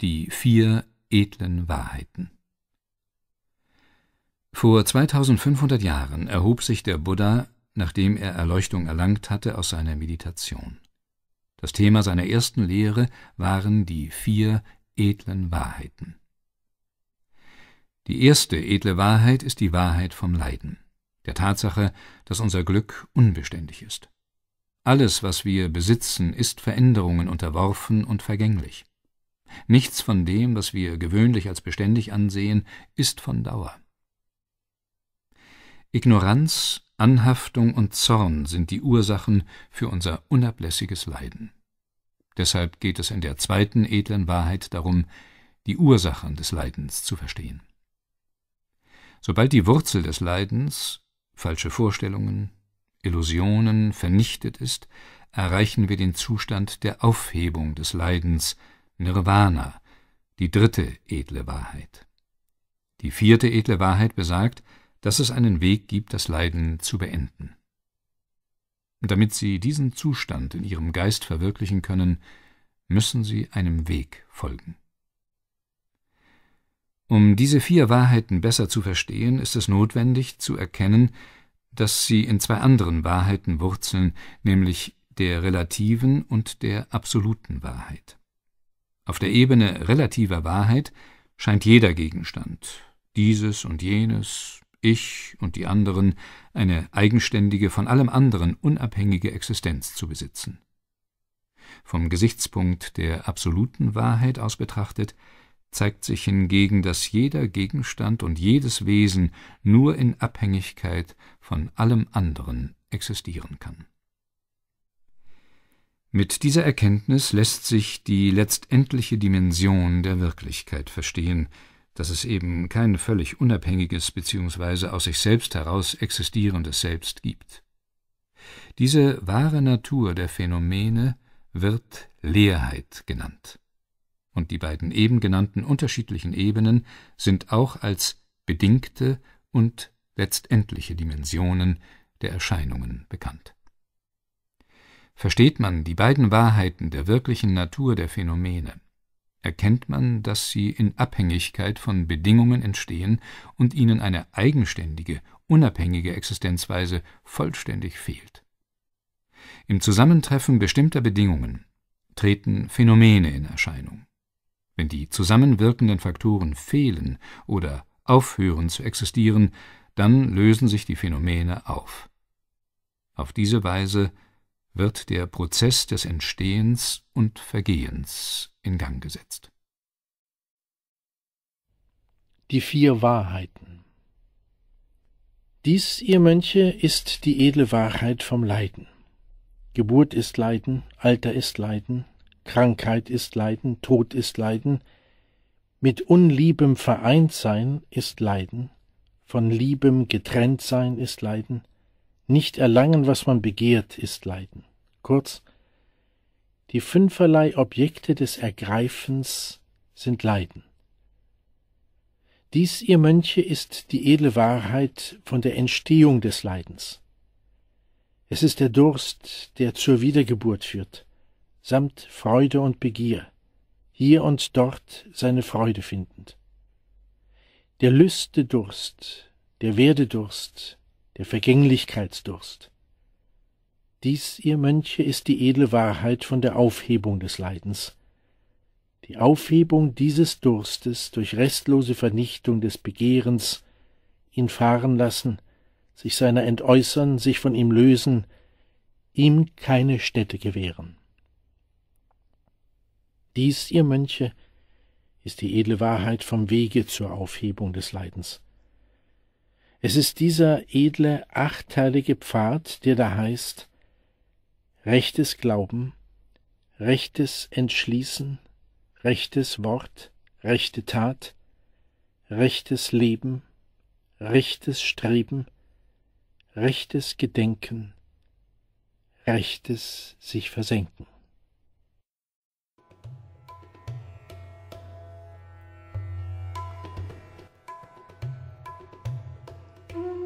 Die vier edlen Wahrheiten. Vor 2500 Jahren erhob sich der Buddha, nachdem er Erleuchtung erlangt hatte, aus seiner Meditation. Das Thema seiner ersten Lehre waren die vier edlen Wahrheiten. Die erste edle Wahrheit ist die Wahrheit vom Leiden, der Tatsache, dass unser Glück unbeständig ist. Alles, was wir besitzen, ist Veränderungen unterworfen und vergänglich. Nichts von dem, was wir gewöhnlich als beständig ansehen, ist von Dauer. Ignoranz, Anhaftung und Zorn sind die Ursachen für unser unablässiges Leiden. Deshalb geht es in der zweiten edlen Wahrheit darum, die Ursachen des Leidens zu verstehen. Sobald die Wurzel des Leidens, falsche Vorstellungen, Illusionen vernichtet ist, erreichen wir den Zustand der Aufhebung des Leidens, Nirvana, die dritte edle Wahrheit. Die vierte edle Wahrheit besagt, dass es einen Weg gibt, das Leiden zu beenden. Damit sie diesen Zustand in ihrem Geist verwirklichen können, müssen sie einem Weg folgen. Um diese vier Wahrheiten besser zu verstehen, ist es notwendig zu erkennen, dass sie in zwei anderen Wahrheiten wurzeln, nämlich der relativen und der absoluten Wahrheit. Auf der Ebene relativer Wahrheit scheint jeder Gegenstand, dieses und jenes, ich und die anderen, eine eigenständige, von allem anderen unabhängige Existenz zu besitzen. Vom Gesichtspunkt der absoluten Wahrheit aus betrachtet, zeigt sich hingegen, dass jeder Gegenstand und jedes Wesen nur in Abhängigkeit von allem anderen existieren kann. Mit dieser Erkenntnis lässt sich die letztendliche Dimension der Wirklichkeit verstehen, dass es eben kein völlig unabhängiges bzw. aus sich selbst heraus existierendes Selbst gibt. Diese wahre Natur der Phänomene wird Leerheit genannt. Und die beiden eben genannten unterschiedlichen Ebenen sind auch als bedingte und letztendliche Dimensionen der Erscheinungen bekannt versteht man die beiden Wahrheiten der wirklichen Natur der Phänomene, erkennt man, dass sie in Abhängigkeit von Bedingungen entstehen und ihnen eine eigenständige, unabhängige Existenzweise vollständig fehlt. Im Zusammentreffen bestimmter Bedingungen treten Phänomene in Erscheinung. Wenn die zusammenwirkenden Faktoren fehlen oder aufhören zu existieren, dann lösen sich die Phänomene auf. Auf diese Weise wird der Prozess des Entstehens und Vergehens in Gang gesetzt. Die vier Wahrheiten Dies, ihr Mönche, ist die edle Wahrheit vom Leiden. Geburt ist Leiden, Alter ist Leiden, Krankheit ist Leiden, Tod ist Leiden, mit unliebem vereint sein ist Leiden, von liebem getrennt sein ist Leiden, nicht erlangen, was man begehrt, ist Leiden. Kurz, die fünferlei Objekte des Ergreifens sind Leiden. Dies, ihr Mönche, ist die edle Wahrheit von der Entstehung des Leidens. Es ist der Durst, der zur Wiedergeburt führt, samt Freude und Begier, hier und dort seine Freude findend. Der Lüste Durst, der Werdedurst, der Vergänglichkeitsdurst. Dies, ihr Mönche, ist die edle Wahrheit von der Aufhebung des Leidens. Die Aufhebung dieses Durstes durch restlose Vernichtung des Begehrens, ihn fahren lassen, sich seiner entäußern, sich von ihm lösen, ihm keine Stätte gewähren. Dies, ihr Mönche, ist die edle Wahrheit vom Wege zur Aufhebung des Leidens. Es ist dieser edle, achteilige Pfad, der da heißt rechtes Glauben, rechtes Entschließen, rechtes Wort, rechte Tat, rechtes Leben, rechtes Streben, rechtes Gedenken, rechtes sich versenken. Mm.